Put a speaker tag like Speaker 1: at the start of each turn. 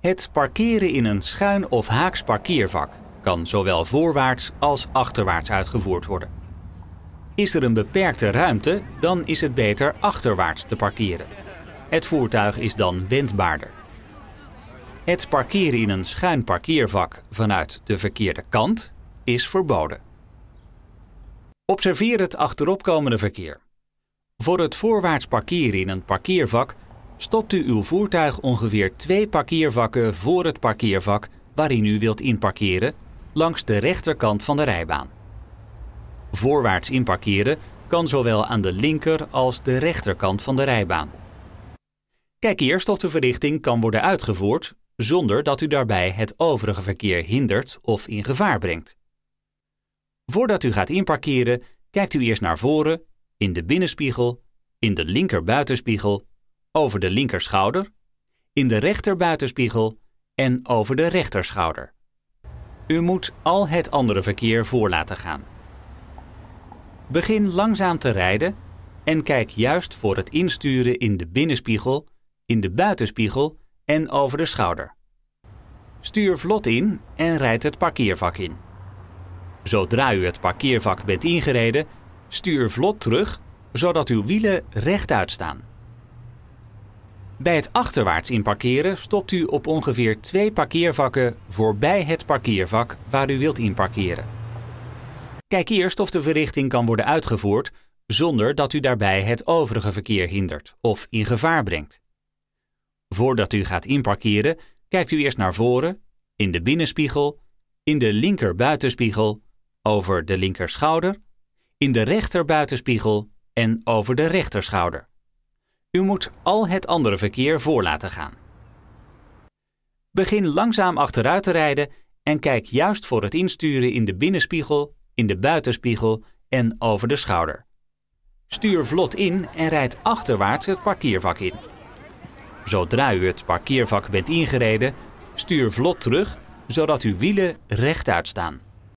Speaker 1: Het parkeren in een schuin of haaks parkeervak kan zowel voorwaarts als achterwaarts uitgevoerd worden. Is er een beperkte ruimte, dan is het beter achterwaarts te parkeren. Het voertuig is dan wendbaarder. Het parkeren in een schuin parkeervak vanuit de verkeerde kant is verboden. Observeer het achteropkomende verkeer. Voor het voorwaarts parkeren in een parkeervak stopt u uw voertuig ongeveer twee parkeervakken voor het parkeervak waarin u wilt inparkeren, langs de rechterkant van de rijbaan. Voorwaarts inparkeren kan zowel aan de linker als de rechterkant van de rijbaan. Kijk eerst of de verrichting kan worden uitgevoerd zonder dat u daarbij het overige verkeer hindert of in gevaar brengt. Voordat u gaat inparkeren, kijkt u eerst naar voren, in de binnenspiegel, in de linker buitenspiegel over de linkerschouder, in de rechterbuitenspiegel en over de rechterschouder. U moet al het andere verkeer voor laten gaan. Begin langzaam te rijden en kijk juist voor het insturen in de binnenspiegel, in de buitenspiegel en over de schouder. Stuur vlot in en rijd het parkeervak in. Zodra u het parkeervak bent ingereden, stuur vlot terug, zodat uw wielen rechtuit staan. Bij het achterwaarts inparkeren stopt u op ongeveer twee parkeervakken voorbij het parkeervak waar u wilt inparkeren. Kijk eerst of de verrichting kan worden uitgevoerd zonder dat u daarbij het overige verkeer hindert of in gevaar brengt. Voordat u gaat inparkeren, kijkt u eerst naar voren, in de binnenspiegel, in de linker buitenspiegel, over de linkerschouder, in de rechter buitenspiegel en over de rechterschouder. U moet al het andere verkeer voor laten gaan. Begin langzaam achteruit te rijden en kijk juist voor het insturen in de binnenspiegel, in de buitenspiegel en over de schouder. Stuur vlot in en rijd achterwaarts het parkeervak in. Zodra u het parkeervak bent ingereden, stuur vlot terug, zodat uw wielen rechtuit staan.